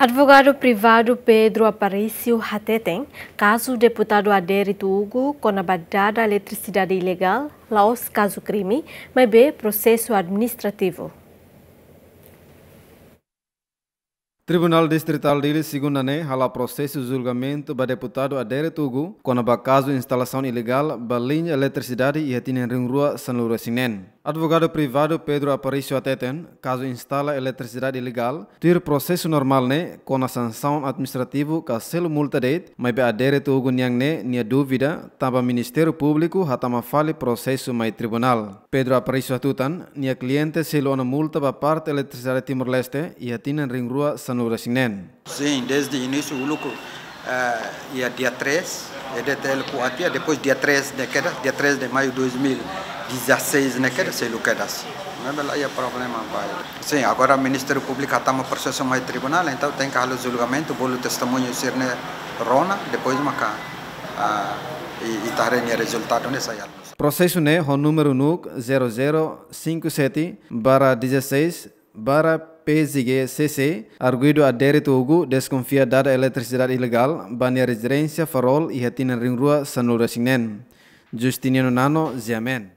Advogado privado Pedro Aparício Hatetem, caso deputado Adérito Hugo conabadada eletricidade ilegal, Laos caso crime, bem processo administrativo. Tribunal Distrital Dili segunda-ne hala processo de julgamento ba deputado Adere Tugu kona ba caso instalação ilegal ba linha eletricidade e hatinen rua San Lura Sinen. Advogado privado Pedro Aparício Ateten, caso instala eletricidade ilegal, ter processo normal né, com a sanção administrativa cancelo multa date, mas be adere tu guniang né, nia dúvida, taba Ministério Público hatama fale processo mai tribunal. Pedro Aparício Atutan, nia cliente selo uma multa ba parte eletricidade Timor-Leste e atina ring rua Sanura Sinen. Sim, desde o início o lucro uh, ia dia 3, é ia depois dia 3 de queda, dia 3 de maio de 2000. 16 né, quer dizer, o que é Mas Não é problema pai. Sim, agora o Ministério Público está no processo mais tribunal, então tem que fazer julgamento, o testemunho ser né, rona, depois maca. Ah, e o resultado nessa aí. Processo né, o número NUC 0057 barra 16 barra PSGCC, arguido a direito hugo desconfia da eletricidade ilegal, bani residência farol e retina ringrua sanura singnen. Justiniano Nano, Ziamen.